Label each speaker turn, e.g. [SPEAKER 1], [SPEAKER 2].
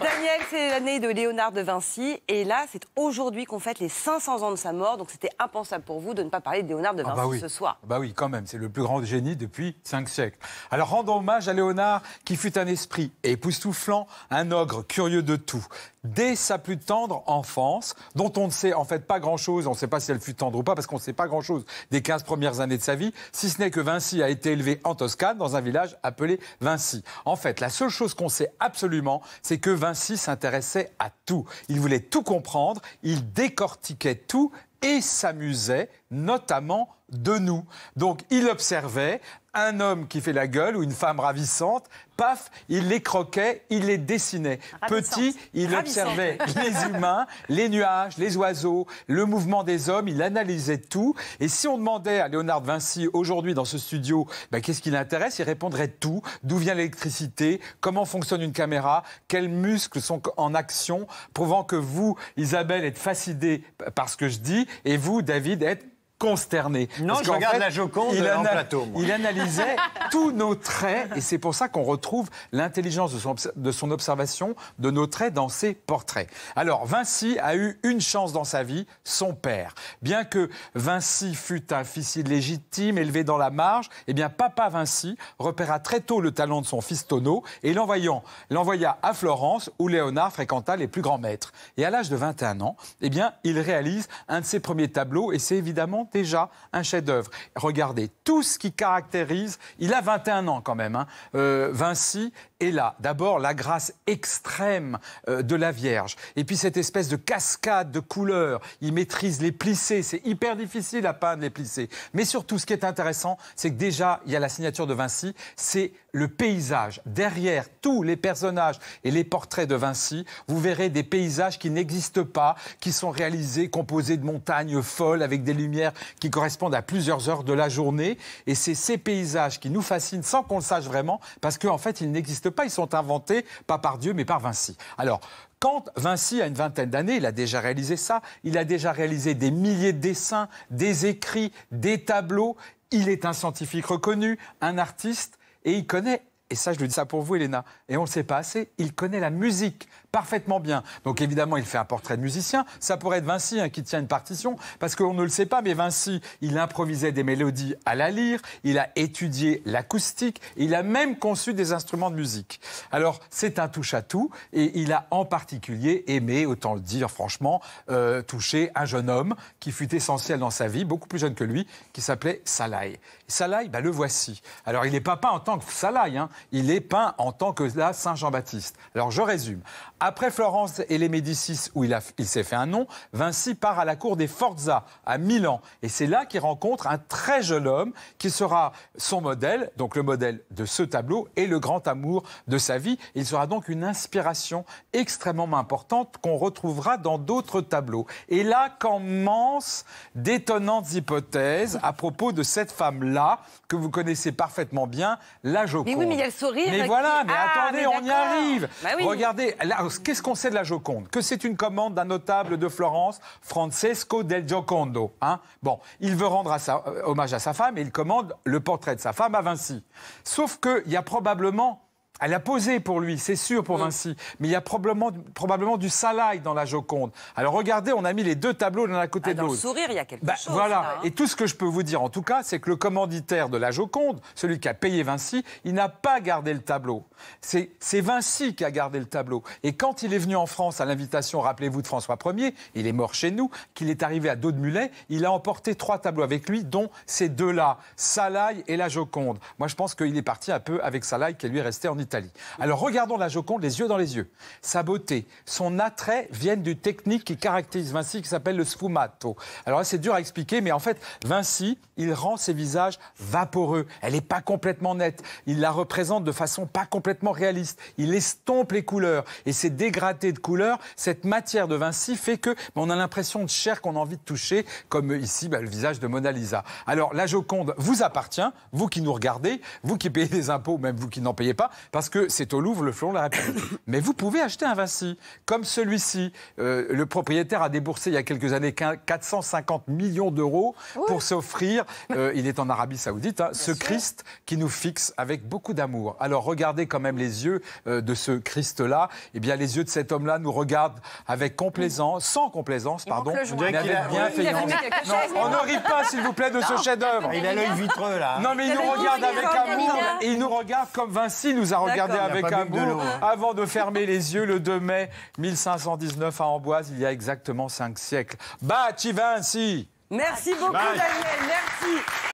[SPEAKER 1] Daniel, c'est l'année de Léonard de Vinci. Et là, c'est aujourd'hui qu'on fête les 500 ans de sa mort. Donc c'était impensable pour vous de ne pas parler de Léonard de ah bah Vinci ce soir. Bah oui, quand même. C'est le plus grand génie depuis 5 siècles. Alors rendons hommage à Léonard qui fut un esprit époustouflant, un ogre curieux de tout dès sa plus tendre enfance, dont on ne sait en fait pas grand-chose, on ne sait pas si elle fut tendre ou pas, parce qu'on ne sait pas grand-chose des 15 premières années de sa vie, si ce n'est que Vinci a été élevé en Toscane, dans un village appelé Vinci. En fait, la seule chose qu'on sait absolument, c'est que Vinci s'intéressait à tout. Il voulait tout comprendre, il décortiquait tout et s'amusait, notamment de nous. Donc il observait un homme qui fait la gueule ou une femme ravissante, paf, il les croquait, il les dessinait. Petit, il observait les humains, les nuages, les oiseaux, le mouvement des hommes, il analysait tout. Et si on demandait à Léonard Vinci aujourd'hui dans ce studio, ben, qu'est-ce qui l'intéresse, il répondrait tout. D'où vient l'électricité Comment fonctionne une caméra Quels muscles sont en action Prouvant que vous, Isabelle, êtes fascinée par ce que je dis et vous, David, êtes consterné. Non, je regarde la Joconde il en plateau. Il analysait tous nos traits et c'est pour ça qu'on retrouve l'intelligence de son, de son observation de nos traits dans ses portraits. Alors Vinci a eu une chance dans sa vie, son père. Bien que Vinci fût un fils illégitime, élevé dans la marge, eh bien papa Vinci repéra très tôt le talent de son fils Tonneau et l'envoya à Florence où Léonard fréquenta les plus grands maîtres. Et à l'âge de 21 ans, eh bien il réalise un de ses premiers tableaux et c'est évidemment déjà un chef-d'œuvre. Regardez, tout ce qui caractérise, il a 21 ans quand même, hein. euh, Vinci est là. D'abord, la grâce extrême euh, de la Vierge, et puis cette espèce de cascade de couleurs, il maîtrise les plissés, c'est hyper difficile à peindre les plissés. Mais surtout, ce qui est intéressant, c'est que déjà, il y a la signature de Vinci, c'est le paysage. Derrière tous les personnages et les portraits de Vinci, vous verrez des paysages qui n'existent pas, qui sont réalisés, composés de montagnes folles avec des lumières qui correspondent à plusieurs heures de la journée. Et c'est ces paysages qui nous fascinent sans qu'on le sache vraiment, parce qu'en fait, ils n'existent pas, ils sont inventés, pas par Dieu, mais par Vinci. Alors, quand Vinci a une vingtaine d'années, il a déjà réalisé ça, il a déjà réalisé des milliers de dessins, des écrits, des tableaux, il est un scientifique reconnu, un artiste, et il connaît et ça je le dis ça pour vous Elena, et on ne le sait pas assez, il connaît la musique parfaitement bien. Donc évidemment il fait un portrait de musicien, ça pourrait être Vinci hein, qui tient une partition, parce qu'on ne le sait pas, mais Vinci, il improvisait des mélodies à la lyre, il a étudié l'acoustique, il a même conçu des instruments de musique. Alors c'est un touche-à-tout, et il a en particulier aimé, autant le dire franchement, euh, toucher un jeune homme qui fut essentiel dans sa vie, beaucoup plus jeune que lui, qui s'appelait Salai. Salai, bah, le voici. Alors il est papa en tant que Salai, hein, il est peint en tant que la Saint Jean-Baptiste. Alors je résume. Après Florence et les Médicis, où il, il s'est fait un nom, Vinci part à la cour des Forza, à Milan. Et c'est là qu'il rencontre un très jeune homme qui sera son modèle, donc le modèle de ce tableau, et le grand amour de sa vie. Il sera donc une inspiration extrêmement importante qu'on retrouvera dans d'autres tableaux. Et là commencent d'étonnantes hypothèses à propos de cette femme-là, que vous connaissez parfaitement bien, la Joconde. Mais oui, mais il y a le sourire. Mais voilà, mais ah, attendez, on y arrive. Bah Regardez, là, Qu'est-ce qu'on sait de la Joconde Que c'est une commande d'un notable de Florence, Francesco del Giocondo. Hein? bon, il veut rendre euh, hommage à sa femme et il commande le portrait de sa femme à Vinci. Sauf qu'il y a probablement elle a posé pour lui, c'est sûr pour mm. Vinci. Mais il y a probablement, probablement du salaï dans la Joconde. Alors regardez, on a mis les deux tableaux l'un à côté ah, de l'autre. sourire, il y a quelque bah, chose. Voilà. Hein. Et tout ce que je peux vous dire, en tout cas, c'est que le commanditaire de la Joconde, celui qui a payé Vinci, il n'a pas gardé le tableau. C'est Vinci qui a gardé le tableau. Et quand il est venu en France à l'invitation, rappelez-vous, de François Ier, il est mort chez nous, qu'il est arrivé à dos de mulet, il a emporté trois tableaux avec lui, dont ces deux-là, Salaï et la Joconde. Moi, je pense qu'il est parti un peu avec Salaï qui lui restait resté en Italie. Alors regardons la Joconde les yeux dans les yeux. Sa beauté, son attrait viennent d'une technique qui caractérise Vinci qui s'appelle le sfumato. Alors c'est dur à expliquer, mais en fait, Vinci, il rend ses visages vaporeux. Elle n'est pas complètement nette. Il la représente de façon pas complètement réaliste. Il estompe les couleurs et ces dégradés de couleurs, cette matière de Vinci fait que ben, on a l'impression de chair qu'on a envie de toucher, comme ici ben, le visage de Mona Lisa. Alors la Joconde vous appartient, vous qui nous regardez, vous qui payez des impôts, même vous qui n'en payez pas, parce que c'est au Louvre le flon de la République. Mais vous pouvez acheter un Vinci, comme celui-ci. le propriétaire a déboursé il y a quelques années 450 millions d'euros pour s'offrir, il est en Arabie Saoudite, ce Christ qui nous fixe avec beaucoup d'amour. Alors regardez quand même les yeux de ce Christ-là. Eh bien, les yeux de cet homme-là nous regardent avec complaisance, sans complaisance, pardon, on ne rit pas, s'il vous plaît, de ce chef-d'œuvre. Il a l'œil vitreux, là. Non, mais il nous regarde avec amour. Et il nous regarde comme Vinci nous a Regardez avec amour hein. avant de fermer les yeux le 2 mai 1519 à Amboise, il y a exactement 5 siècles. Bah, tu vas ainsi Merci beaucoup, Daniel. Merci.